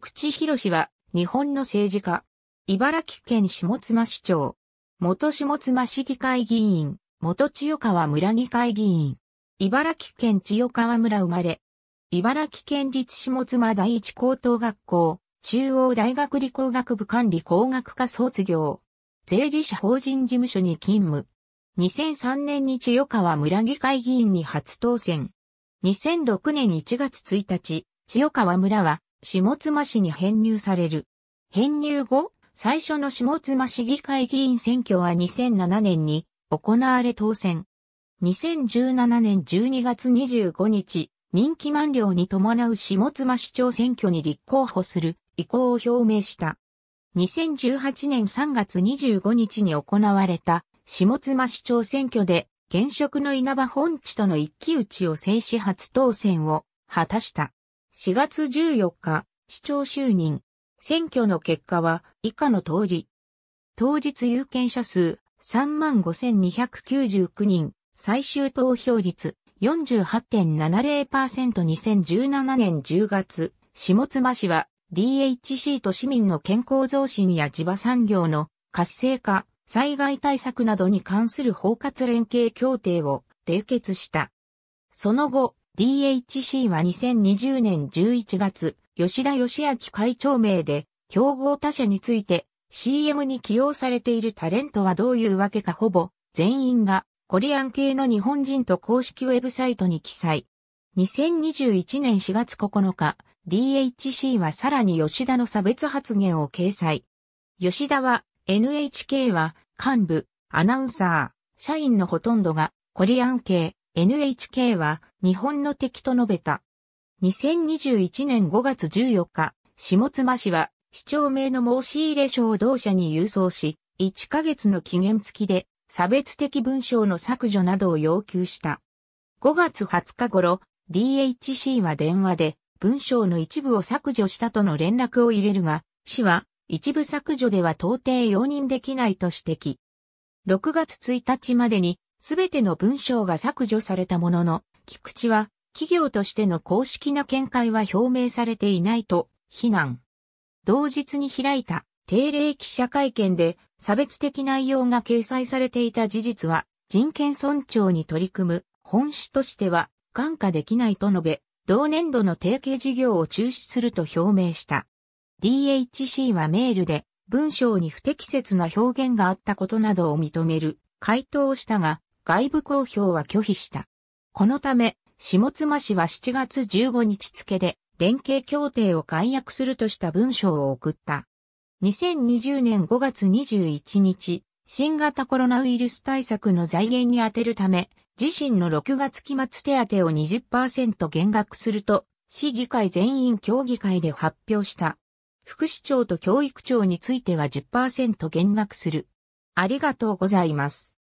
菊池博は、日本の政治家。茨城県下妻市長。元下妻市議会議員。元千代川村議会議員。茨城県千代川村生まれ。茨城県立下妻第一高等学校。中央大学理工学部管理工学科卒業。税理士法人事務所に勤務。2003年に千代川村議会議員に初当選。2006年1月1日、千代川村は下妻市に編入される。編入後、最初の下妻市議会議員選挙は2007年に行われ当選。2017年12月25日、任期満了に伴う下妻市長選挙に立候補する意向を表明した。2018年3月25日に行われた下妻市長選挙で現職の稲葉本地との一騎打ちを制止初当選を果たした。4月14日、市長就任。選挙の結果は以下の通り。当日有権者数35,299人、最終投票率 48.70%2017 年10月、下妻市は DHC と市民の健康増進や地場産業の活性化、災害対策などに関する包括連携協定を締結した。その後、DHC は2020年11月、吉田義明会長名で、競合他社について CM に起用されているタレントはどういうわけかほぼ全員がコリアン系の日本人と公式ウェブサイトに記載。2021年4月9日、DHC はさらに吉田の差別発言を掲載。吉田は、NHK は、幹部、アナウンサー、社員のほとんどが、コリアン系、NHK は日本の敵と述べた。2021年5月14日、下妻氏は市長名の申し入れ書を同社に郵送し、1ヶ月の期限付きで差別的文章の削除などを要求した。5月20日頃、DHC は電話で文章の一部を削除したとの連絡を入れるが、市は一部削除では到底容認できないと指摘。6月1日までにすべての文章が削除されたものの、菊池は企業としての公式な見解は表明されていないと非難。同日に開いた定例記者会見で差別的内容が掲載されていた事実は人権尊重に取り組む本旨としては感化できないと述べ、同年度の提携事業を中止すると表明した。DHC はメールで文章に不適切な表現があったことなどを認める回答をしたが、外部公表は拒否した。このため、下妻氏は7月15日付で連携協定を解約するとした文章を送った。2020年5月21日、新型コロナウイルス対策の財源に充てるため、自身の6月期末手当を20%減額すると、市議会全員協議会で発表した。副市長と教育長については10%減額する。ありがとうございます。